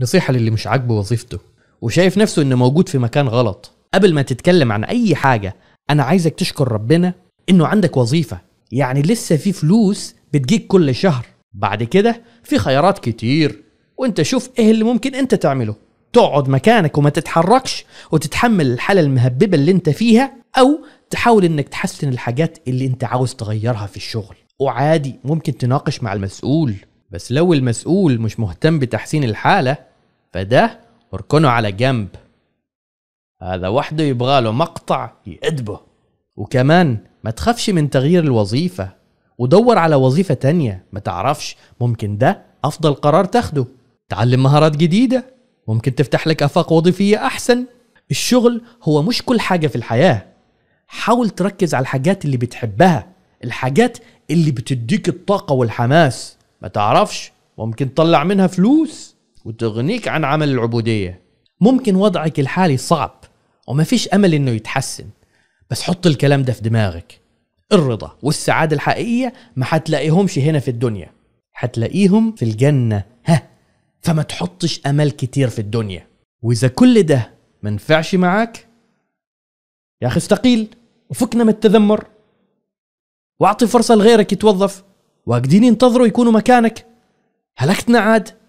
نصيحه للي مش عاجبه وظيفته وشايف نفسه انه موجود في مكان غلط قبل ما تتكلم عن اي حاجه انا عايزك تشكر ربنا انه عندك وظيفه يعني لسه في فلوس بتجيك كل شهر بعد كده في خيارات كتير وانت شوف ايه اللي ممكن انت تعمله تقعد مكانك وما تتحركش وتتحمل الحاله المهببه اللي انت فيها او تحاول انك تحسن الحاجات اللي انت عاوز تغيرها في الشغل وعادي ممكن تناقش مع المسؤول بس لو المسؤول مش مهتم بتحسين الحاله فده اركنه على جنب هذا وحده يبغى له مقطع يأدبه وكمان ما تخافش من تغيير الوظيفة ودور على وظيفة تانية ما تعرفش ممكن ده أفضل قرار تاخده تعلم مهارات جديدة ممكن تفتح لك آفاق وظيفية أحسن الشغل هو مش كل حاجة في الحياة حاول تركز على الحاجات اللي بتحبها الحاجات اللي بتديك الطاقة والحماس ما تعرفش ممكن تطلع منها فلوس وتغنيك عن عمل العبودية ممكن وضعك الحالي صعب وما فيش أمل إنه يتحسن بس حط الكلام ده في دماغك الرضا والسعادة الحقيقية ما حتلاقيهمش هنا في الدنيا حتلاقيهم في الجنة ها فما تحطش أمل كتير في الدنيا وإذا كل ده منفعش معاك يا أخي استقيل وفكنا من التذمر واعطي فرصة لغيرك يتوظف واجدين ينتظروا يكونوا مكانك هلكتنا عاد